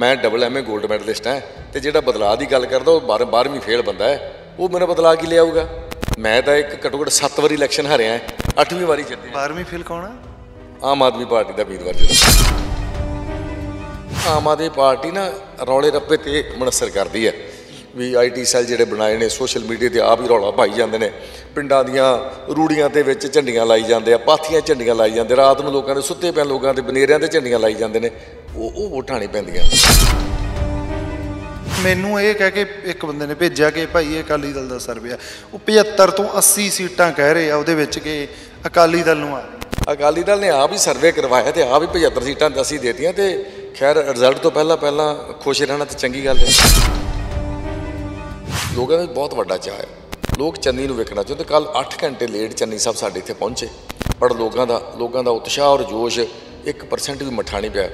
ਮੈਂ double MA 골ਡ medallist ਹਾਂ ਤੇ ਜਿਹੜਾ ਬਦਲਾਅ ਦੀ ਗੱਲ ਕਰਦਾ ਉਹ 12ਵੀਂ ਫੇਲ ਬੰਦਾ ਹੈ ਉਹ ਮੇਰਾ ਬਦਲਾਅ ਕੀ ਲਿਆਊਗਾ ਮੈਂ ਤਾਂ ਇੱਕ ਘਟੋ ਘਟ 7 ਵਾਰੀ ਇਲੈਕਸ਼ਨ ਹਾਰਿਆ 8ਵੀਂ ਵਾਰੀ ਜਿੱਤਿਆ 12ਵੀਂ ਫੇਲ ਕੌਣ ਆ ਆਮ ਆਦਮੀ ਪਾਰਟੀ ਦਾ ਉਮੀਦਵਾਰ ਜੀ ਆਮ ਆਦਮੀ ਪਾਰਟੀ ਨਾ ਰੌਲੇ ਰੱਪੇ ਤੇ ਮਨਸਰ ਕਰਦੀ ਹੈ ਵੀ ਆਈਟੀ ਸੈਲ ਜਿਹੜੇ ਬਣਾਏ ਨੇ ਸੋਸ਼ਲ ਮੀਡੀਆ ਤੇ ਆਪ ਹੀ ਰੌਲਾ ਪਾਈ ਜਾਂਦੇ ਨੇ ਪਿੰਡਾਂ ਦੀਆਂ ਰੂੜੀਆਂ ਦੇ ਵਿੱਚ ਝੰਡੀਆਂ ਲਾਈ ਜਾਂਦੇ ਆ ਪਾਥੀਆਂ ਝੰਡੀਆਂ ਲਾਈ ਜਾਂਦੇ ਰਾਤ ਨੂੰ ਲੋਕਾਂ ਦੇ ਸੁੱਤੇ ਪਿਆ ਲੋਕਾਂ ਦੇ ਬਨੇਰਿਆਂ ਤੇ ਝੰਡੀਆਂ ਲਾਈ ਜਾਂਦੇ ਨੇ ਉਹ ਉਹ ਵੋਟਾਂ ਨਹੀਂ ਪੈਂਦੀਆਂ ਮੈਨੂੰ ਇਹ ਕਹਿ ਕੇ ਇੱਕ ਬੰਦੇ ਨੇ ਭੇਜਿਆ ਕਿ ਭਾਈ ਇਹ ਅਕਾਲੀ ਦਲ ਦਾ ਸਰਵੇ ਆ ਉਹ 75 ਤੋਂ 80 ਸੀਟਾਂ ਕਹਿ ਰਹੇ ਆ ਉਹਦੇ ਵਿੱਚ ਕਿ ਅਕਾਲੀ ਦਲ ਨੂੰ ਆ ਅਕਾਲੀ ਦਲ ਨੇ ਆਪ ਹੀ ਸਰਵੇ ਕਰਵਾਇਆ ਤੇ ਆਪ ਹੀ 75 ਸੀਟਾਂ ਦੱਸੀ ਦੇਤੀਆਂ ਤੇ ਖੈਰ ਰਿਜ਼ਲਟ ਤੋਂ ਪਹਿਲਾਂ ਪਹਿਲਾਂ ਖੁਸ਼ ਰਹਿਣਾ ਤੇ ਚੰਗੀ ਗੱਲ ਹੈ ਲੋਕਾਂ ਦਾ ਬਹੁਤ ਵੱਡਾ ਚਾਹ ਹੈ ਲੋਕ ਚੰਨੀ ਨੂੰ ਵੇਖਣਾ ਚਾਹੁੰਦੇ ਕੱਲ 8 ਘੰਟੇ ਲੇਟ ਚੰਨੀ ਸਾਹਿਬ ਸਾਡੇ ਇੱਥੇ ਪਹੁੰਚੇ ਪਰ ਲੋਕਾਂ ਦਾ ਲੋਕਾਂ ਦਾ ਉਤਸ਼ਾਹ ਔਰ ਜੋਸ਼ 1% ਵੀ ਮਠਾ ਨਹੀਂ ਪਿਆ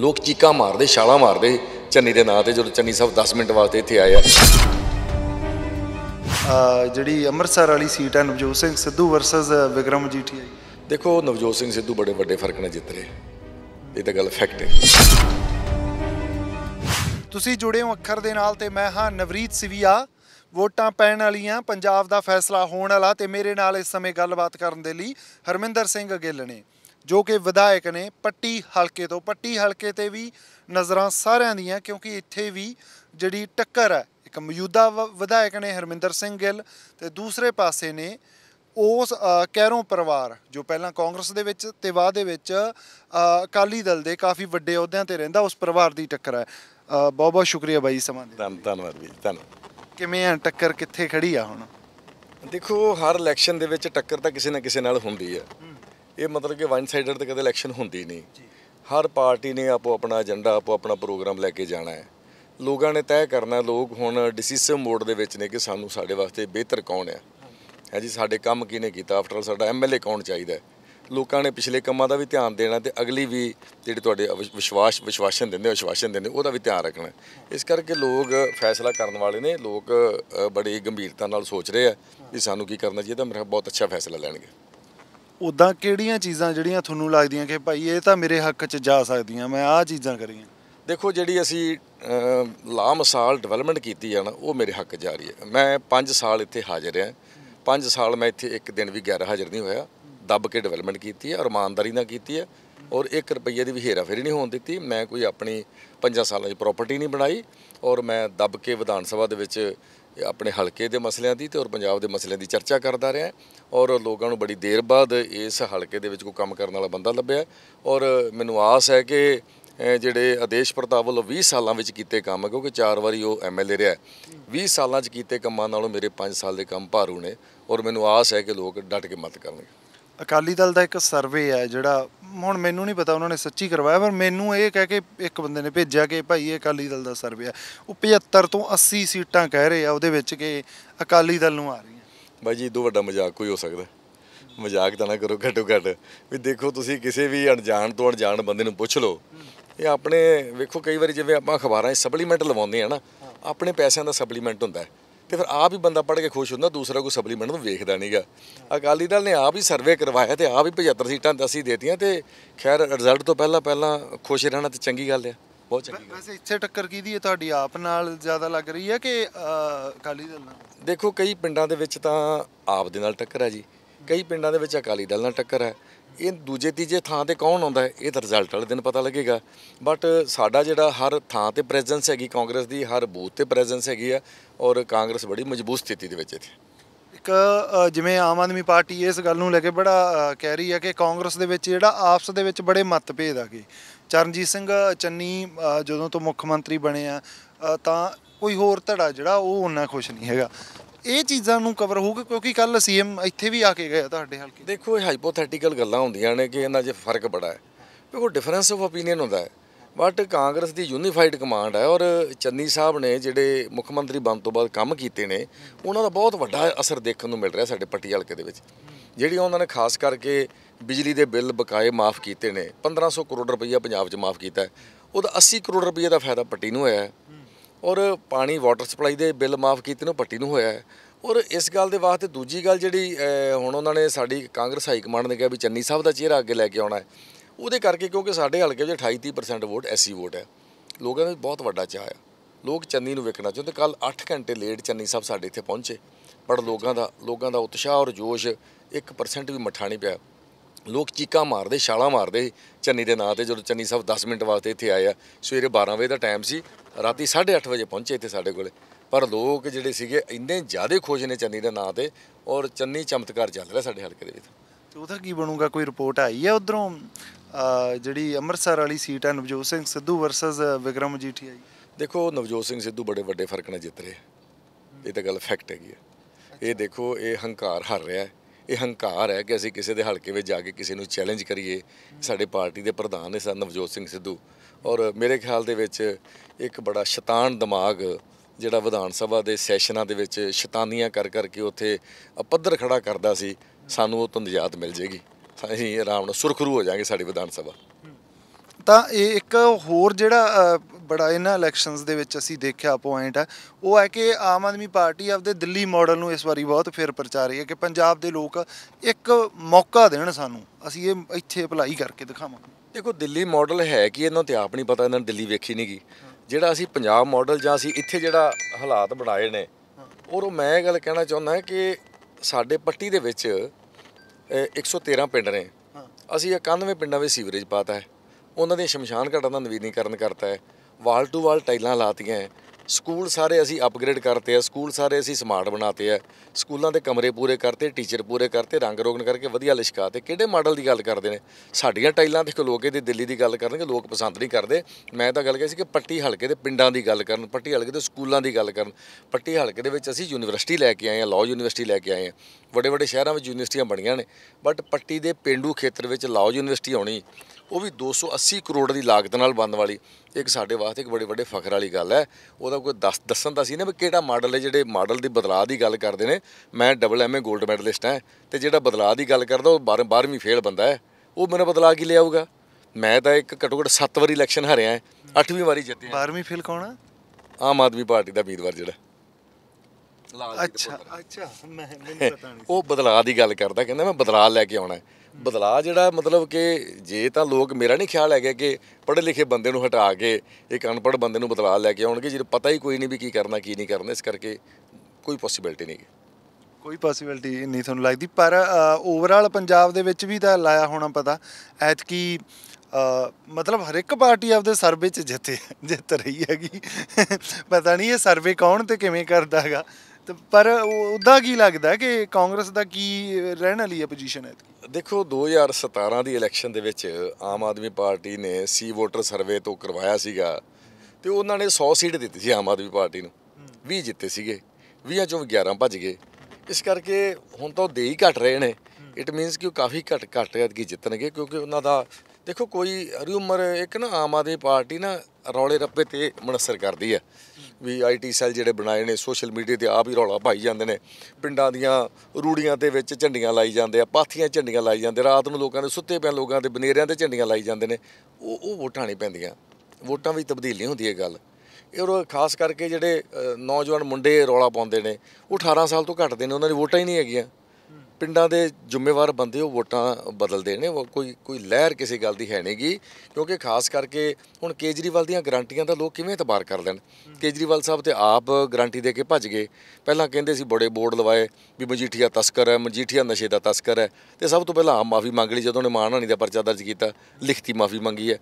ਲੋਕ ਚੀਕਾਂ ਮਾਰਦੇ ਛਾਲਾਂ ਮਾਰਦੇ ਚੰਨੀ ਦੇ ਨਾਂ ਤੇ ਜਦੋਂ ਚੰਨੀ ਸਾਹਿਬ 10 ਮਿੰਟ ਵਾਸਤੇ ਇੱਥੇ ਆਏ ਆ ਜਿਹੜੀ ਅੰਮ੍ਰਿਤਸਰ ਵਾਲੀ ਸੀਟ ਹੈ ਨਵਜੋਤ ਸਿੰਘ ਸਿੱਧੂ ਵਰਸਸ ਵਿਕਰਮ ਜੀਟੀਆਈ ਦੇਖੋ ਨਵਜੋਤ ਸਿੰਘ ਸਿੱਧੂ ਬੜੇ ਵੱਡੇ ਫਰਕ ਨਾਲ ਜਿੱਤ ਰਹੇ ਇਹ ਤਾਂ ਗੱਲ ਫੈਕਟ ਹੈ ਤੁਸੀਂ ਜੁੜੇ ਹੋ ਅੱਖਰ ਦੇ ਨਾਲ ਤੇ ਮੈਂ ਹਾਂ ਨਵਰੀਤ ਸਿਵੀਆ ਵੋਟਾਂ ਪੈਣ ਵਾਲੀਆਂ ਪੰਜਾਬ ਦਾ ਫੈਸਲਾ ਹੋਣ ਵਾਲਾ ਤੇ ਮੇਰੇ ਨਾਲ ਇਸ ਸਮੇਂ ਗੱਲਬਾਤ ਕਰਨ ਦੇ ਲਈ ਹਰਮਿੰਦਰ ਸਿੰਘ ਗਿੱਲ ਨੇ ਜੋ ਕਿ ਵਿਧਾਇਕ ਨੇ ਪੱਟੀ ਹਲਕੇ ਤੋਂ ਪੱਟੀ ਹਲਕੇ ਤੇ ਵੀ ਨਜ਼ਰਾਂ ਸਾਰਿਆਂ ਦੀਆਂ ਕਿਉਂਕਿ ਇੱਥੇ ਵੀ ਜਿਹੜੀ ਟੱਕਰ ਹੈ ਇੱਕ ਮੌਜੂਦਾ ਵਿਧਾਇਕ ਨੇ ਹਰਮਿੰਦਰ ਸਿੰਘ ਗਿੱਲ ਤੇ ਦੂਸਰੇ ਪਾਸੇ ਨੇ ਉਸ ਕੈਰੋਂ ਪਰਿਵਾਰ ਜੋ ਪਹਿਲਾਂ ਕਾਂਗਰਸ ਦੇ ਵਿੱਚ ਤੇ ਬਾਅਦ ਦੇ ਵਿੱਚ ਅਕਾਲੀ ਦਲ ਦੇ ਕਾਫੀ ਵੱਡੇ ਅਹੁਦਿਆਂ ਤੇ ਰਹਿੰਦਾ ਉਸ ਪਰਿਵਾਰ ਦੀ ਟੱਕਰ ਹੈ ਬਹੁਤ ਬਹੁਤ ਸ਼ੁਕਰੀਆ ਬਾਈ ਸਮਾਂ ਦੇ ਧੰਨਵਾਦ ਜੀ ਧੰਨਵਾਦ ਕਿਵੇਂ ਆ ਟੱਕਰ ਕਿੱਥੇ ਖੜੀ ਆ ਹੁਣ ਦੇਖੋ ਹਰ ਇਲੈਕਸ਼ਨ ਦੇ ਵਿੱਚ ਟੱਕਰ ਤਾਂ ਕਿਸੇ ਨਾ ਕਿਸੇ ਨਾਲ ਹੁੰਦੀ ਹੈ ਇਹ ਮਤਲਬ ਕਿ ਵਨ ਸਾਈਡਡ ਤੇ ਕਦੇ ਇਲੈਕਸ਼ਨ ਹੁੰਦੀ ਨਹੀਂ ਹਰ ਪਾਰਟੀ ਨੇ ਆਪੋ ਆਪਣਾ ਏਜੰਡਾ ਆਪੋ ਆਪਣਾ ਪ੍ਰੋਗਰਾਮ ਲੈ ਕੇ ਜਾਣਾ ਹੈ ਲੋਕਾਂ ਨੇ ਤੈਅ ਕਰਨਾ ਲੋਕ ਹੁਣ ਡਿਸੀਸਿਵ ਮੋਡ ਦੇ ਵਿੱਚ ਨੇ ਕਿ ਸਾਨੂੰ ਸਾਡੇ ਵਾਸਤੇ ਬਿਹਤਰ ਕੌਣ ਹੈ ਹੈ ਜੀ ਸਾਡੇ ਕੰਮ ਕਿਹਨੇ ਕੀਤਾ ਆਫਟਰ ਆਲ ਸਾਡਾ ਐਮਐਲਏ ਕੌਣ ਚਾਹੀਦਾ ਹੈ ਲੋਕਾਂ ਨੇ ਪਿਛਲੇ ਕੰਮਾਂ ਦਾ ਵੀ ਧਿਆਨ ਦੇਣਾ ਤੇ ਅਗਲੀ ਵੀ ਜਿਹੜੇ ਤੁਹਾਡੇ ਵਿਸ਼ਵਾਸ ਵਿਸ਼ਵਾਸਨ ਦਿੰਦੇ ਵਿਸ਼ਵਾਸਨ ਦਿੰਦੇ ਉਹਦਾ ਵੀ ਧਿਆਨ ਰੱਖਣਾ ਇਸ ਕਰਕੇ ਲੋਕ ਫੈਸਲਾ ਕਰਨ ਵਾਲੇ ਨੇ ਲੋਕ ਬੜੀ ਗੰਭੀਰਤਾ ਨਾਲ ਸੋਚ ਰਹੇ ਆ ਕਿ ਸਾਨੂੰ ਕੀ ਕਰਨਾ ਚਾਹੀਦਾ ਮੇਰਾ ਬਹੁਤ ਅੱਛਾ ਫੈਸਲਾ ਲੈਣਗੇ ਉਦਾਂ ਕਿਹੜੀਆਂ ਚੀਜ਼ਾਂ ਜਿਹੜੀਆਂ ਤੁਹਾਨੂੰ ਲੱਗਦੀਆਂ ਕਿ ਭਾਈ ਇਹ ਤਾਂ ਮੇਰੇ ਹੱਕ 'ਚ ਜਾ ਸਕਦੀਆਂ ਮੈਂ ਆਹ ਚੀਜ਼ਾਂ ਕਰੀਆਂ ਦੇਖੋ ਜਿਹੜੀ ਅਸੀਂ ਲਾ ਮਸਾਲ ਡਿਵੈਲਪਮੈਂਟ ਕੀਤੀ ਹੈ ਨਾ ਉਹ ਮੇਰੇ ਹੱਕ ਜਾ ਰਹੀ ਹੈ ਮੈਂ 5 ਸਾਲ ਇੱਥੇ ਹਾਜ਼ਰ ਹਾਂ 5 ਸਾਲ ਮੈਂ ਇੱਥੇ ਇੱਕ ਦਿਨ ਵੀ ਗੈਰ ਹਾਜ਼ਰ ਨਹੀਂ ਹੋਇਆ ਦੱਬ ਕੇ ਡਿਵੈਲਪਮੈਂਟ ਕੀਤੀ ਹੈ ਇਮਾਨਦਾਰੀ ਨਾਲ ਕੀਤੀ ਹੈ ਔਰ 1 ਰੁਪਈਏ ਦੀ ਵੀ ਹੇਰਾ ਫੇਰੀ ਨਹੀਂ ਹੋਣ ਦਿੱਤੀ ਮੈਂ ਕੋਈ ਆਪਣੀ 5 ਸਾਲਾਂ ਦੀ ਪ੍ਰਾਪਰਟੀ ਨਹੀਂ ਬਣਾਈ ਔਰ ਮੈਂ ਦੱਬ ਕੇ ਵਿਧਾਨ ਸਭਾ ਦੇ ਵਿੱਚ ਆਪਣੇ ਹਲਕੇ ਦੇ ਮਸਲਿਆਂ ਦੀ ਤੇ ਔਰ ਪੰਜਾਬ ਦੇ ਮਸਲਿਆਂ ਦੀ ਚਰਚਾ ਕਰਦਾ ਰਿਹਾ ਔਰ ਲੋਕਾਂ ਨੂੰ ਬੜੀ ਦੇਰ ਬਾਅਦ ਇਸ ਹਲਕੇ ਦੇ ਵਿੱਚ ਕੋਈ ਕੰਮ ਕਰਨ ਵਾਲਾ ਬੰਦਾ ਲੱਭਿਆ ਔਰ ਮੈਨੂੰ ਆਸ ਹੈ ਕਿ ਜਿਹੜੇ ਆਦੇਸ਼ ਪ੍ਰਤਾਪ ਵੱਲੋਂ 20 ਸਾਲਾਂ ਵਿੱਚ ਕੀਤੇ ਕੰਮ ਕਿਉਂਕਿ ਚਾਰ ਵਾਰੀ ਉਹ ਐਮਐਲਏ ਰਿਹਾ 20 ਸਾਲਾਂ 'ਚ ਕੀਤੇ ਕੰਮਾਂ ਨਾਲੋਂ ਮੇਰੇ 5 ਸਾਲ ਦੇ ਕੰਮ ਭਾਰੂ ਨੇ ਔਰ ਮੈਨੂੰ ਆਸ ਹੈ ਕਿ ਲੋਕ ਡਟ ਕੇ ਮਤ ਕਰਨਗੇ ਅਕਾਲੀ ਦਲ ਦਾ ਇੱਕ ਸਰਵੇ ਹੈ ਜਿਹੜਾ ਹੁਣ ਮੈਨੂੰ ਨਹੀਂ ਪਤਾ ਉਹਨਾਂ ਨੇ ਸੱਚੀ ਕਰਵਾਇਆ ਪਰ ਮੈਨੂੰ ਇਹ ਕਹਿ ਕੇ ਇੱਕ ਬੰਦੇ ਨੇ ਭੇਜਿਆ ਕਿ ਭਾਈ ਇਹ ਅਕਾਲੀ ਦਲ ਦਾ ਸਰਵੇ ਹੈ ਉਹ 75 ਤੋਂ 80 ਸੀਟਾਂ ਕਹਿ ਰਹੇ ਆ ਉਹਦੇ ਵਿੱਚ ਕਿ ਅਕਾਲੀ ਦਲ ਨੂੰ ਆ ਰਹੀਆਂ ਬਾਈ ਜੀ ਇਦੋਂ ਵੱਡਾ ਮਜ਼ਾਕ ਕੋਈ ਹੋ ਸਕਦਾ ਮਜ਼ਾਕ ਤਾਂ ਨਾ ਕਰੋ ਘੱਟੋ ਘੱਟ ਵੀ ਦੇਖੋ ਤੁਸੀਂ ਕਿਸੇ ਵੀ ਅਣਜਾਣ ਤੋਂ ਅਣਜਾਣ ਬੰਦੇ ਨੂੰ ਪੁੱਛ ਲਓ ਇਹ ਆਪਣੇ ਵੇਖੋ ਕਈ ਵਾਰੀ ਜਿਵੇਂ ਆਪਾਂ ਅਖਬਾਰਾਂ 'ਚ ਸਪਲੀਮੈਂਟ ਲਵਾਉਂਦੇ ਆ ਨਾ ਆਪਣੇ ਪੈਸਿਆਂ ਦਾ ਸਪਲੀਮੈਂਟ ਹੁੰਦਾ ਹੈ ਤੇ ਫਿਰ ਆਪ ਹੀ ਬੰਦਾ ਪੜ ਕੇ ਖੁਸ਼ ਹੁੰਦਾ ਦੂਸਰਾ ਕੋਈ ਸਪਲੀਮੈਂਟ ਨੂੰ ਵੇਖਦਾ ਨਹੀਂਗਾ ਅਕਾਲੀ ਦਲ ਨੇ ਆਪ ਹੀ ਸਰਵੇ ਕਰਵਾਇਆ ਤੇ ਆਪ ਹੀ 75 ਸੀਟਾਂ ਦਸੀ ਦੇਤੀਆਂ ਤੇ ਖੈਰ ਰਿਜ਼ਲਟ ਤੋਂ ਪਹਿਲਾਂ ਪਹਿਲਾਂ ਖੁਸ਼ ਰਹਿਣਾ ਤੇ ਚੰਗੀ ਗੱਲ ਆ ਬਹੁਤ ਚੰਗੀ ਗੱਲ ਵੈਸੇ ਇੱਥੇ ਟੱਕਰ ਕੀਦੀ ਹੈ ਤੁਹਾਡੀ ਆਪ ਨਾਲ ਜ਼ਿਆਦਾ ਲੱਗ ਰਹੀ ਹੈ ਕਿ ਅਕਾਲੀ ਦਲ ਨਾਲ ਦੇਖੋ ਕਈ ਪਿੰਡਾਂ ਦੇ ਵਿੱਚ ਤਾਂ ਆਪ ਦੇ ਨਾਲ ਟੱਕਰ ਹੈ ਜੀ ਕਈ ਪਿੰਡਾਂ ਦੇ ਵਿੱਚ ਅਕਾਲੀ ਦਲ ਨਾਲ ਟੱਕਰ ਹੈ ਇਹ ਦੂਜੇ ਤੀਜੇ ਥਾਂ ਤੇ ਕੌਣ ਆਉਂਦਾ ਹੈ ਇਹ ਤਾਂ ਰਿਜ਼ਲਟ ਵਾਲੇ ਦਿਨ ਪਤਾ ਲੱਗੇਗਾ ਬਟ ਸਾਡਾ ਜਿਹੜਾ ਹਰ ਥਾਂ ਤੇ ਪ੍ਰੈਜ਼ੈਂਸ ਹੈਗੀ ਕਾਂਗਰਸ ਦੀ ਹਰ ਬੂਥ ਤੇ ਪ੍ਰੈਜ਼ੈਂਸ ਹੈਗੀ ਆ ਔਰ ਕਾਂਗਰਸ ਬੜੀ ਮਜ਼ਬੂਤ ਸਥਿਤੀ ਦੇ ਵਿੱਚ ਇੱਥੇ ਇੱਕ ਜਿਵੇਂ ਆਮ ਆਦਮੀ ਪਾਰਟੀ ਇਸ ਗੱਲ ਨੂੰ ਲੈ ਕੇ ਬੜਾ ਕਹਿ ਰਹੀ ਹੈ ਕਿ ਕਾਂਗਰਸ ਦੇ ਵਿੱਚ ਜਿਹੜਾ ਆਪਸ ਦੇ ਵਿੱਚ ਬੜੇ ਮਤਭੇਦ ਆਗੇ ਚਰਨਜੀਤ ਸਿੰਘ ਚੰਨੀ ਜਦੋਂ ਤੋਂ ਮੁੱਖ ਮੰਤਰੀ ਬਣੇ ਆ ਤਾਂ ਕੋਈ ਹੋਰ ਧੜਾ ਜਿਹੜਾ ਉਹ ਉਹਨਾਂ ਖੁਸ਼ ਨਹੀਂ ਹੈਗਾ ਇਹ ਚੀਜ਼ਾਂ ਨੂੰ ਕਵਰ ਹੋਊਗਾ ਕਿਉਂਕਿ ਕੱਲ ਸੀਐਮ ਇੱਥੇ ਵੀ ਆ ਕੇ ਗਏ ਤੁਹਾਡੇ ਹਲਕੇ ਦੇਖੋ ਇਹ ਹਾਈਪੋਥੈਟੀਕਲ ਗੱਲਾਂ ਹੁੰਦੀਆਂ ਨੇ ਕਿ ਇਹਨਾਂ 'ਚ ਫਰਕ ਬੜਾ ਹੈ ਕਿਉਂਕਿ ਡਿਫਰੈਂਸ ਆਫ ਓਪੀਨੀਅਨ ਹੁੰਦਾ ਹੈ ਬਟ ਕਾਂਗਰਸ ਦੀ ਯੂਨੀਫਾਈਡ ਕਮਾਂਡ ਹੈ ਔਰ ਚੰਨੀ ਸਾਹਿਬ ਨੇ ਜਿਹੜੇ ਮੁੱਖ ਮੰਤਰੀ ਬਣ ਤੋਂ ਬਾਅਦ ਕੰਮ ਕੀਤੇ ਨੇ ਉਹਨਾਂ ਦਾ ਬਹੁਤ ਵੱਡਾ ਅਸਰ ਦੇਖਣ ਨੂੰ ਮਿਲ ਰਿਹਾ ਸਾਡੇ ਪੱਟੀ ਹਲਕੇ ਦੇ ਵਿੱਚ ਜਿਹੜੀ ਉਹਨਾਂ ਨੇ ਖਾਸ ਕਰਕੇ ਬਿਜਲੀ ਦੇ ਬਿੱਲ ਬਕਾਏ ਮਾਫ ਕੀਤੇ ਨੇ 1500 ਕਰੋੜ ਰੁਪਈਆ ਪੰਜਾਬ 'ਚ ਮਾਫ ਕੀਤਾ ਉਹਦਾ 80 ਕਰੋੜ ਰੁਪਈਆ ਦਾ ਫਾਇਦਾ ਪੱਟੀ ਨੂੰ ਹੋਇਆ ਔਰ ਪਾਣੀ ਵਾਟਰ ਸਪਲਾਈ ਦੇ ਬਿੱਲ ਮਾਫ ਕੀਤੇ ਨੂੰ ਪੱਟੀ ਨੂੰ ਹੋਇਆ ਹੈ ਔਰ ਇਸ ਗੱਲ ਦੇ ਵਾਸਤੇ ਦੂਜੀ ਗੱਲ ਜਿਹੜੀ ਹੁਣ ਉਹਨਾਂ ਨੇ ਸਾਡੀ ਕਾਂਗਰਸ ਹਾਈ ਕਮਾਂਡ ਨੇ ਕਿਹਾ ਵੀ ਚੰਨੀ ਸਾਹਿਬ ਦਾ ਚਿਹਰਾ ਅੱਗੇ ਲੈ ਕੇ ਆਉਣਾ ਹੈ ਉਹਦੇ ਕਰਕੇ ਕਿਉਂਕਿ ਸਾਡੇ ਹਲਕੇ ਵਿੱਚ 28-30% ਵੋਟ ਐਸੀ ਵੋਟ ਹੈ ਲੋਕਾਂ ਦਾ ਬਹੁਤ ਵੱਡਾ ਚਾਹ ਹੈ ਲੋਕ ਚੰਨੀ ਨੂੰ ਵੇਖਣਾ ਚਾਹੁੰਦੇ ਕੱਲ 8 ਘੰਟੇ ਲੇਟ ਚੰਨੀ ਸਾਹਿਬ ਸਾਡੇ ਇੱਥੇ ਪਹੁੰਚੇ ਪਰ ਲੋਕਾਂ ਦਾ ਲੋਕਾਂ ਦਾ ਉਤਸ਼ਾਹ ਔਰ ਜੋਸ਼ 1% ਵੀ ਮਠਾਣੀ ਨਹੀਂ ਪਿਆ ਲੋਕ ਚੀਕਾਂ ਮਾਰਦੇ ਛਾਲਾਂ ਮਾਰਦੇ ਚੰਨੀ ਦੇ ਨਾਂ ਤੇ ਜਦੋਂ ਚੰਨੀ ਸਾਹਿਬ 10 ਮਿੰਟ ਵਾਸਤੇ ਇੱਥੇ ਆਏ ਆ ਸਵੇਰੇ 12 ਵਜੇ ਦਾ ਟਾਈਮ ਸੀ ਰਾਤੀ 8:30 ਵਜੇ ਪਹੁੰਚੇ ਇੱਥੇ ਸਾਡੇ ਕੋਲੇ ਪਰ ਲੋਕ ਜਿਹੜੇ ਸੀਗੇ ਇੰਨੇ ਜ਼ਿਆਦਾ ਖੁਸ਼ ਨੇ ਚੰਨੀ ਦੇ ਨਾਂ ਤੇ ਔਰ ਚੰਨੀ ਚਮਤਕਾਰ ਚੱਲ ਰਿਹਾ ਸਾਡੇ ਹਲਕੇ ਦੇ ਵਿੱਚ ਤੇ ਉਹਦਾ ਕੀ ਬਣੂਗਾ ਕੋਈ ਰਿਪੋਰਟ ਆਈ ਹੈ ਉਧਰੋਂ ਜਿਹੜੀ ਅੰਮ੍ਰਿਤਸਰ ਵਾਲੀ ਸੀਟ ਹੈ ਨਵਜੋਤ ਸਿੰਘ ਸਿੱਧੂ ਵਰਸਸ ਵਿਕਰਮ ਮਜੀਠੀਆ ਆਈ ਦੇਖੋ ਨਵਜੋਤ ਸਿੰਘ ਸਿੱਧੂ ਬੜੇ ਵੱਡੇ ਫਰਕ ਨਾਲ ਜਿੱਤ ਰਹੇ ਇਹ ਤਾਂ ਗੱਲ ਫੈਕਟ ਹੈਗੀ ਹੈ ਇਹ ਦੇਖੋ ਇਹ ਹੰਕਾਰ ਹਾਰ ਰਿਹਾ ਹੈ ਇਹ ਹੰਕਾਰ ਹੈ ਕਿ ਅਸੀਂ ਕਿਸੇ ਦੇ ਹਲਕੇ ਵਿੱਚ ਜਾ ਕੇ ਕਿਸੇ ਨੂੰ ਚੈਲੰਜ ਕਰੀਏ ਸਾਡੇ ਪਾਰਟੀ ਦੇ ਪ੍ਰਧਾਨ ਨੇ ਸਰ ਨਵਜੋਤ ਸਿੰਘ ਸਿੱਧੂ ਔਰ ਮੇਰੇ ਖਿਆਲ ਦੇ ਵਿੱਚ ਇੱਕ ਬੜਾ ਸ਼ੈਤਾਨ ਦਿਮਾਗ ਜਿਹੜਾ ਵਿਧਾਨ ਸਭਾ ਦੇ ਸੈਸ਼ਨਾਂ ਦੇ ਵਿੱਚ ਸ਼ੈਤਾਨੀਆਂ ਕਰ ਕਰਕੇ ਉੱਥੇ ਅਪੱਧਰ ਖੜਾ ਕਰਦਾ ਸੀ ਸਾਨੂੰ ਉਹ ਤੋਂ ਨਜਾਤ ਮਿਲ ਜੇਗੀ ਅਸੀਂ ਆਰਾਮ ਨਾਲ ਸੁਰਖਰੂ ਹੋ ਜਾਾਂਗੇ ਸਾਡੀ ਵਿਧਾਨ ਸਭਾ ਤਾਂ ਇਹ ਇੱਕ ਹੋਰ ਜਿਹੜਾ ਬੜਾ ਇਹਨਾਂ ਇਲੈਕਸ਼ਨਸ ਦੇ ਵਿੱਚ ਅਸੀਂ ਦੇਖਿਆ ਪੁਆਇੰਟ ਹੈ ਉਹ ਹੈ ਕਿ ਆਮ ਆਦਮੀ ਪਾਰਟੀ ਆਪਦੇ ਦਿੱਲੀ ਮਾਡਲ ਨੂੰ ਇਸ ਵਾਰੀ ਬਹੁਤ ਫੇਰ ਪ੍ਰਚਾਰ ਰਹੀ ਹੈ ਕਿ ਪੰਜਾਬ ਦੇ ਲੋਕ ਇੱਕ ਮੌਕਾ ਦੇਣ ਸਾਨੂੰ ਅਸੀਂ ਇਹ ਇੱਥੇ ਅਪਲਾਈ ਕਰਕੇ ਦਿਖਾਵਾਂਗੇ ਦੇਖੋ ਦਿੱਲੀ ਮਾਡਲ ਹੈ ਕਿ ਇਹਨਾਂ ਤੇ ਆਪ ਨਹੀਂ ਪਤਾ ਇਹਨਾਂ ਨੇ ਦਿੱਲੀ ਵੇਖੀ ਨਹੀਂ ਗਈ ਜਿਹੜਾ ਅਸੀਂ ਪੰਜਾਬ ਮਾਡਲ ਜਾਂ ਅਸੀਂ ਇੱਥੇ ਜਿਹੜਾ ਹਾਲਾਤ ਬਣਾਏ ਨੇ ਔਰ ਉਹ ਮੈਂ ਗੱਲ ਕਹਿਣਾ ਚਾਹੁੰਦਾ ਕਿ ਸਾਡੇ ਪੱਟੀ ਦੇ ਵਿੱਚ 113 ਪਿੰਡ ਨੇ ਅਸੀਂ 91 ਪਿੰਡਾਂ ਵਿੱਚ ਸੀਵਰੇਜ ਪਾਤਾ ਹੈ ਉਹਨਾਂ ਦੇ ਸ਼ਮਸ਼ਾਨ ਘਾਟਾਂ ਦਾ ਨਵੀਨੀਕਰਨ ਕਰਤਾ ਹੈ ਵਾਲ ਟੂ ਵਾਲ ਟਾਈਲਾਂ ਲਾਤੀਆਂ ਸਕੂਲ ਸਾਰੇ ਅਸੀਂ ਅਪਗ੍ਰੇਡ ਕਰਤੇ ਆ ਸਕੂਲ ਸਾਰੇ ਅਸੀਂ ਸਮਾਰਟ ਬਣਾਤੇ ਆ ਸਕੂਲਾਂ ਦੇ ਕਮਰੇ ਪੂਰੇ ਕਰਤੇ ਟੀਚਰ ਪੂਰੇ ਕਰਤੇ ਰੰਗ ਰੋਗਨ ਕਰਕੇ ਵਧੀਆ ਲਿਸ਼ਕਾ ਤੇ ਕਿਹੜੇ ਮਾਡਲ ਦੀ ਗੱਲ ਕਰਦੇ ਨੇ ਸਾਡੀਆਂ ਟਾਈਲਾਂ ਦੇਖ ਲੋਕੇ ਦੇ ਦਿੱਲੀ ਦੀ ਗੱਲ ਕਰਨਗੇ ਲੋਕ ਪਸੰਦ ਨਹੀਂ ਕਰਦੇ ਮੈਂ ਤਾਂ ਗੱਲ ਕਹੀ ਸੀ ਕਿ ਪੱਟੀ ਹਲਕੇ ਦੇ ਪਿੰਡਾਂ ਦੀ ਗੱਲ ਕਰਨ ਪੱਟੀ ਹਲਕੇ ਦੇ ਸਕੂਲਾਂ ਦੀ ਗੱਲ ਕਰਨ ਪੱਟੀ ਹਲਕੇ ਦੇ ਵਿੱਚ ਅਸੀਂ ਯੂਨੀਵਰਸਿਟੀ ਲੈ ਕੇ ਆਏ ਆ ਲਾਅ ਯੂਨੀਵਰਸਿਟੀ ਲੈ ਕੇ ਆਏ ਆ ਵੱਡੇ ਵੱਡੇ ਸ਼ਹਿਰਾਂ ਵਿੱਚ ਯੂਨੀਵਰਸਿਟੀਆਂ ਬਣੀਆਂ ਨੇ ਬਟ ਪੱਟੀ ਦੇ ਪਿੰਡੂ ਖੇਤਰ ਵਿੱਚ ਲਾਅ ਯੂਨੀਵਰਸਿਟੀ ਆਉਣੀ ਉਹ ਵੀ 280 ਕਰੋੜ ਦੀ ਲਾਗਤ ਨਾਲ ਬਣਨ ਵਾਲੀ ਇੱਕ ਸਾਡੇ ਵਾਸਤੇ ਇੱਕ ਬੜੇ ਵੱਡੇ ਫਖਰ ਵਾਲੀ ਗੱਲ ਹੈ ਉਹਦਾ ਕੋਈ ਦੱਸ ਦੱਸਣ ਦਾ ਸੀ ਨਾ ਵੀ ਕਿਹੜਾ ਮਾਡਲ ਹੈ ਜਿਹੜੇ ਮਾਡਲ ਦੀ ਬਦਲਾਅ ਦੀ ਗੱਲ ਕਰਦੇ ਨੇ ਮੈਂ ਡਬਲ ਐਮਏ 골ਡ ਮੈਡਲਿਸਟ ਹਾਂ ਤੇ ਜਿਹੜਾ ਬਦਲਾਅ ਦੀ ਗੱਲ ਕਰਦਾ ਉਹ 12ਵੀਂ ਫੇਲ ਬੰਦਾ ਹੈ ਉਹ ਮੈਨੂੰ ਬਦਲਾ ਕੀ ਲਿਆਊਗਾ ਮੈਂ ਤਾਂ ਇੱਕ ਘਟੋ ਘਟ 7 ਵਾਰੀ ਇਲੈਕਸ਼ਨ ਹਾਰਿਆ 8ਵੀਂ ਵਾਰੀ ਜਿੱਤਿਆ 12ਵੀਂ ਫੇਲ ਕੌਣ ਆ ਆਮ ਆਦਮੀ ਪਾਰਟੀ ਦਾ ਉਮੀਦਵਾਰ ਜਿਹੜਾ ਲਾਲ ਅੱਛਾ ਅੱਛਾ ਮੈਂ ਮੈਨੂੰ ਪਤਾ ਨਹੀਂ ਉਹ ਬਦਲਾਅ ਦੀ ਗੱਲ ਕਰਦਾ ਕਹਿੰਦਾ ਮੈਂ ਬਦਲਾਅ ਲੈ ਕੇ ਆਉਣਾ ਬਦਲਾਅ ਜਿਹੜਾ ਮਤਲਬ ਕਿ ਜੇ ਤਾਂ ਲੋਕ ਮੇਰਾ ਨਹੀਂ ਖਿਆਲ ਹੈਗਾ ਕਿ ਪੜ੍ਹੇ ਲਿਖੇ ਬੰਦੇ ਨੂੰ ਹਟਾ ਕੇ ਇੱਕ ਅਨਪੜ੍ਹ ਬੰਦੇ ਨੂੰ ਬਦਲਾਅ ਲੈ ਕੇ ਆਉਣਗੇ ਜਿਹਨੂੰ ਪਤਾ ਹੀ ਕੋਈ ਨਹੀਂ ਵੀ ਕੀ ਕਰਨਾ ਕੀ ਨਹੀਂ ਕਰਨਾ ਇਸ ਕਰਕੇ ਕੋਈ ਪੋਸਿਬਿਲਟੀ ਨਹੀਂ ਕੋਈ ਪੋਸਿਬਿਲਟੀ ਨਹੀਂ ਤੁਹਾਨੂੰ ਲੱਗਦੀ ਪਰ ਓਵਰਆਲ ਪੰਜਾਬ ਦੇ ਵਿੱਚ ਵੀ ਤਾਂ ਲਾਇਆ ਹੋਣਾ ਪਤਾ ਐਤ ਕੀ ਮਤਲਬ ਹਰ ਇੱਕ ਪਾਰਟੀ ਆਪਦੇ ਸਰਵੇ 'ਚ ਜਿੱਤੇ ਜਿੱਤ ਰਹੀ ਹੈਗੀ ਪਤਾ ਨਹੀਂ ਇਹ ਸਰਵੇ ਕੌਣ ਤੇ ਕਿਵੇਂ ਕਰਦਾਗਾ ਤੇ ਪਰ ਉਦਾਂ ਕੀ ਲੱਗਦਾ ਕਿ ਕਾਂਗਰਸ ਦਾ ਕੀ ਰਹਿਣ ਵਾਲੀ ਹੈ ਪੋਜੀਸ਼ਨ ਹੈ ਦੇਖੋ 2017 ਦੀ ਇਲੈਕਸ਼ਨ ਦੇ ਵਿੱਚ ਆਮ ਆਦਮੀ ਪਾਰਟੀ ਨੇ ਸੀ ਵੋਟਰ ਸਰਵੇ ਤੋਂ ਕਰਵਾਇਆ ਸੀਗਾ ਤੇ ਉਹਨਾਂ ਨੇ 100 ਸੀਟ ਦਿੱਤੀ ਸੀ ਆਮ ਆਦਮੀ ਪਾਰਟੀ ਨੂੰ 20 ਜਿੱਤੇ ਸੀਗੇ 20 ਚੋਂ 11 ਭੱਜ ਗਏ ਇਸ ਕਰਕੇ ਹੁਣ ਤਾਂ ਦੇ ਹੀ ਘਟ ਰਹੇ ਨੇ ਇਟ ਮੀਨਸ ਕਿ ਉਹ ਕਾਫੀ ਘਟ ਘਟ ਕੇ ਜਿੱਤਣਗੇ ਕਿਉਂਕਿ ਉਹਨਾਂ ਦਾ ਦੇਖੋ ਕੋਈ ਹਰੀ ਉਮਰ ਇੱਕ ਨਾ ਆਮ ਆਦਮੀ ਪਾਰਟੀ ਨਾ ਰੌਲੇ ਰੱਪੇ ਤੇ ਮਨਸਰ ਕਰਦੀ ਆ ਵੀ ਆਈਟੀ ਸੈੱਲ ਜਿਹੜੇ ਬਣਾਏ ਨੇ ਸੋਸ਼ਲ ਮੀਡੀਆ ਤੇ ਆਪ ਹੀ ਰੌਲਾ ਪਾਈ ਜਾਂਦੇ ਨੇ ਪਿੰਡਾਂ ਦੀਆਂ ਰੂੜੀਆਂ ਤੇ ਵਿੱਚ ਝੰਡੀਆਂ ਲਾਈ ਜਾਂਦੇ ਆ ਪਾਥੀਆਂ ਝੰਡੀਆਂ ਲਾਈ ਜਾਂਦੇ ਰਾਤ ਨੂੰ ਲੋਕਾਂ ਦੇ ਸੁੱਤੇ ਪਿਆ ਲੋਕਾਂ ਦੇ ਬਨੇਰਿਆਂ ਤੇ ਝੰਡੀਆਂ ਲਾਈ ਜਾਂਦੇ ਨੇ ਉਹ ਉਹ ਵੋਟਾਂ ਨਹੀਂ ਪੈਂਦੀਆਂ ਵੋਟਾਂ ਵਿੱਚ ਤਬਦੀਲੀ ਹੁੰਦੀ ਹੈ ਗੱਲ ਇਹ ਉਹ ਖਾਸ ਕਰਕੇ ਜਿਹੜੇ ਨੌਜਵਾਨ ਮੁੰਡੇ ਰੌਲਾ ਪਾਉਂਦੇ ਨੇ ਉਹ 18 ਸਾਲ ਤੋਂ ਘੱਟ ਦੇ ਨੇ ਉਹਨਾਂ ਦੀ ਵੋਟਾਂ ਹੀ ਨਹੀਂ ਹੈਗੀਆਂ ਪਿੰਡਾਂ ਦੇ ਜ਼ਿੰਮੇਵਾਰ ਬੰਦੇ ਉਹ ਵੋਟਾਂ ਬਦਲਦੇ ਨੇ ਉਹ ਕੋਈ ਕੋਈ ਲਹਿਰ ਕਿਸੇ ਗੱਲ ਦੀ ਹੈ ਨਹੀਂਗੀ ਕਿਉਂਕਿ ਖਾਸ ਕਰਕੇ ਹੁਣ ਕੇਜਰੀਵਾਲ ਦੀਆਂ ਗਰੰਟੀਆਂ ਦਾ ਲੋਕ ਕਿਵੇਂ ਇਤਬਾਰ ਕਰ ਲੈਣ ਕੇਜਰੀਵਾਲ ਸਾਹਿਬ ਤੇ ਆਪ ਗਰੰਟੀ ਦੇ ਕੇ ਭੱਜ ਗਏ ਪਹਿਲਾਂ ਕਹਿੰਦੇ ਸੀ ਬੜੇ ਬੋਰਡ ਲਵਾਏ ਵੀ ਮਜੀਠੀਆ ਤਸਕਰ ਹੈ ਮਜੀਠੀਆ ਨਸ਼ੇ ਦਾ ਤਸਕਰ ਹੈ ਤੇ ਸਭ ਤੋਂ ਪਹਿਲਾਂ ਆਮ ਮਾਫੀ ਮੰਗ ਲਈ ਜਦੋਂ ਨੇ ਮਾਨ ਹਾਨੀ ਦਾ ਪਰਚਾ ਦਰਜ ਕੀਤਾ ਲਿਖਤੀ ਮਾਫੀ ਮੰਗੀ ਹੈ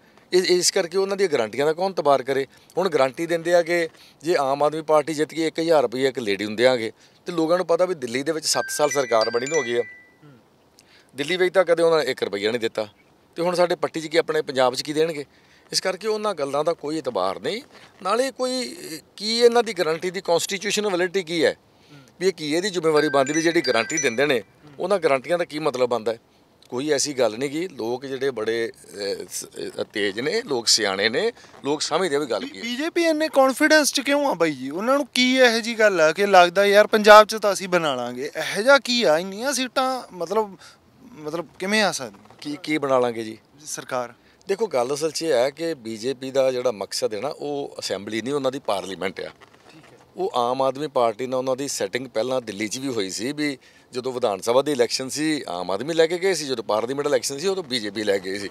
ਇਸ ਕਰਕੇ ਉਹਨਾਂ ਦੀਆਂ ਗਰੰਟੀਆਂ ਦਾ ਕੌਣ ਤਬਾਰ ਕਰੇ ਹੁਣ ਗਰੰਟੀ ਦਿੰਦੇ ਆ ਕਿ ਜੇ ਆਮ ਆਦਮੀ ਪਾਰਟੀ ਜਿੱਤ ਗਈ 1000 ਰੁਪਏ ਇੱਕ ਲੇਡੀ ਨੂੰ ਦੇਾਂਗੇ ਤੇ ਲੋਕਾਂ ਨੂੰ ਪਤਾ ਵੀ ਦਿੱਲੀ ਦੇ ਵਿੱਚ 7 ਸਾਲ ਸਰਕਾਰ ਬਣੀ ਨੂੰ ਹੋ ਗਈ ਆ ਦਿੱਲੀ ਵਿੱਚ ਤਾਂ ਕਦੇ ਉਹਨਾਂ ਨੇ 1 ਰੁਪਈਆ ਨਹੀਂ ਦਿੱਤਾ ਤੇ ਹੁਣ ਸਾਡੇ ਪੱਟੀ 'ਚ ਕੀ ਆਪਣੇ ਪੰਜਾਬ 'ਚ ਕੀ ਦੇਣਗੇ ਇਸ ਕਰਕੇ ਉਹਨਾਂ ਗੱਲਾਂ ਦਾ ਕੋਈ ਇਤਬਾਰ ਨਹੀਂ ਨਾਲੇ ਕੋਈ ਕੀ ਇਹਨਾਂ ਦੀ ਗਰੰਟੀ ਦੀ ਕਨਸਟੀਟਿਊਸ਼ਨ ਵੈਲਿਡਿਟੀ ਕੀ ਹੈ ਵੀ ਇਹ ਕੀ ਇਹਦੀ ਜ਼ਿੰਮੇਵਾਰੀ ਬੰਦ ਵੀ ਜਿਹੜੀ ਗਰੰਟੀ ਦਿੰਦੇ ਨੇ ਉਹਨਾਂ ਗਰੰਟੀਆਂ ਦਾ ਕੀ ਮਤਲਬ ਬਣਦਾ ਹੈ ਕੋਈ ਐਸੀ ਗੱਲ ਨਹੀਂ ਕੀ ਲੋਕ ਜਿਹੜੇ ਬੜੇ ਤੇਜ਼ ਨੇ ਲੋਕ ਸਿਆਣੇ ਨੇ ਲੋਕ ਸਮਝਦੇ ਆ ਵੀ ਗੱਲ ਕੀ ਹੈ ਬੀਜੇਪੀ ਇੰਨੇ ਕੌਨਫੀਡੈਂਸ ਚ ਕਿਉਂ ਆ ਬਾਈ ਜੀ ਉਹਨਾਂ ਨੂੰ ਕੀ ਇਹੋ ਜੀ ਗੱਲ ਆ ਕਿ ਲੱਗਦਾ ਯਾਰ ਪੰਜਾਬ ਚ ਤਾਂ ਅਸੀਂ ਬਣਾ ਲਾਂਗੇ ਇਹੋ ਜਾਂ ਕੀ ਆ ਇੰਨੀਆਂ ਸੀਟਾਂ ਮਤਲਬ ਮਤਲਬ ਕਿਵੇਂ ਆ ਸਕਦੀ ਕੀ ਕੀ ਬਣਾ ਲਾਂਗੇ ਜੀ ਸਰਕਾਰ ਦੇਖੋ ਗੱਲ ਅਸਲ 'ਚ ਇਹ ਹੈ ਕਿ ਬੀਜੇਪੀ ਦਾ ਜਿਹੜਾ ਮਕਸਦ ਹੈ ਨਾ ਉਹ ਅਸੈਂਬਲੀ ਨਹੀਂ ਉਹਨਾਂ ਦੀ ਪਾਰਲੀਮੈਂਟ ਆ ਉਹ ਆਮ ਆਦਮੀ ਪਾਰਟੀ ਨਾਲ ਉਹਨਾਂ ਦੀ ਸੈਟਿੰਗ ਪਹਿਲਾਂ ਦਿੱਲੀ 'ਚ ਵੀ ਹੋਈ ਸੀ ਵੀ ਜਦੋਂ ਵਿਧਾਨ ਸਭਾ ਦੀ ਇਲੈਕਸ਼ਨ ਸੀ ਆਮ ਆਦਮੀ ਲੈ ਕੇ ਗਏ ਸੀ ਜਦੋਂ ਪਾਰਲੀਮੈਂਟ ਇਲੈਕਸ਼ਨ ਸੀ ਉਦੋਂ ਬੀਜੇਪੀ ਲੈ ਗਏ ਸੀ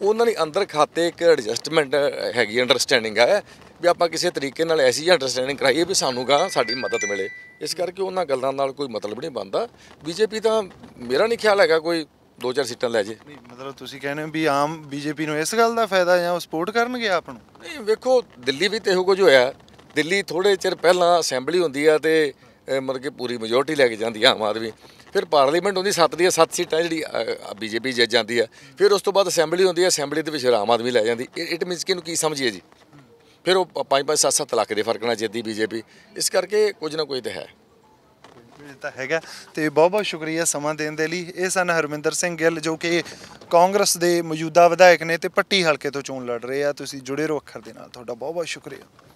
ਉਹਨਾਂ ਦੇ ਅੰਦਰ ਖਾਤੇ ਇੱਕ ਐਡਜਸਟਮੈਂਟ ਹੈਗੀ ਅੰਡਰਸਟੈਂਡਿੰਗ ਹੈ ਵੀ ਆਪਾਂ ਕਿਸੇ ਤਰੀਕੇ ਨਾਲ ਐਸੀ ਅੰਡਰਸਟੈਂਡਿੰਗ ਕਰਾਈਏ ਵੀ ਸਾਨੂੰ ਗਾ ਸਾਡੀ ਮਦਦ ਮਿਲੇ ਇਸ ਕਰਕੇ ਉਹਨਾਂ ਗੱਲਾਂ ਨਾਲ ਕੋਈ ਮਤਲਬ ਨਹੀਂ ਬਣਦਾ ਬੀਜੇਪੀ ਤਾਂ ਮੇਰਾ ਨਹੀਂ ਖਿਆਲ ਹੈਗਾ ਕੋਈ ਦੋ ਚਾਰ ਸੀਟਾਂ ਲੈ ਜੇ ਨਹੀਂ ਮਤਲਬ ਤੁਸੀਂ ਕਹਿੰਦੇ ਹੋ ਵੀ ਆਮ ਬੀਜੇਪੀ ਨੂੰ ਇਸ ਗੱਲ ਦਾ ਫਾਇਦਾ ਜਾਂ ਉਹ ਸਪੋਰਟ ਕਰਨਗੇ ਆਪ ਨੂੰ ਨਹੀਂ ਵੇਖੋ ਦਿੱਲੀ ਵੀ ਤੇ ਇਹੋ ਕੁਝ ਹੋਇਆ ਦਿੱਲੀ ਥੋੜੇ ਚਿਰ ਪਹਿਲਾਂ ਅਸੈਂਬਲੀ ਹੁੰਦੀ ਆ ਤੇ ਮਤਲਬ ਕਿ ਪੂਰੀ ਮੈਜੋਰਟੀ ਲੈ ਕੇ ਜਾਂਦੀ ਆ ਆਮ ਆਦਮੀ ਫਿਰ ਪਾਰਲੀਮੈਂਟ ਹੁੰਦੀ ਸੱਤ ਦੀ ਸੱਤ ਸੀਟਾਂ ਜਿਹੜੀ ਬੀਜੇਪੀ ਜਿੱਤ ਜਾਂਦੀ ਆ ਫਿਰ ਉਸ ਤੋਂ ਬਾਅਦ ਅਸੈਂਬਲੀ ਹੁੰਦੀ ਆ ਅਸੈਂਬਲੀ ਦੇ ਵਿੱਚ ਆਮ ਆਦਮੀ ਲੈ ਜਾਂਦੀ ਇਟ ਮੀਨਸ ਕਿ ਇਹਨੂੰ ਕੀ ਸਮਝੀਏ ਜੀ ਫਿਰ ਉਹ ਪੰਜ ਪੰਜ ਸੱਤ ਸੱਤ ਲੱਖ ਦੇ ਫਰਕ ਨਾਲ ਜਿੱਤਦੀ ਬੀਜੇਪੀ ਇਸ ਕਰਕੇ ਕੁਝ ਨਾ ਕੁਝ ਤਾਂ ਹੈ ਤਾਂ ਹੈਗਾ ਤੇ ਬਹੁਤ ਬਹੁਤ ਸ਼ੁਕਰੀਆ ਸਮਾਂ ਦੇਣ ਦੇ ਲਈ ਇਹ ਸਨ ਹਰਮਿੰਦਰ ਸਿੰਘ ਗਿੱਲ ਜੋ ਕਿ ਕਾਂਗਰਸ ਦੇ ਮੌਜੂਦਾ ਵਿਧਾਇਕ ਨੇ ਤੇ ਪੱਟੀ ਹਲਕੇ ਤੋਂ ਚੋਣ ਲੜ ਰਹੇ ਆ ਤੁਸੀਂ ਜੁੜੇ ਰਹੋ ਅੱਖਰ ਦੇ ਨਾਲ ਤੁਹਾਡਾ ਬਹੁਤ ਬਹੁਤ ਸ਼ੁਕਰੀਆ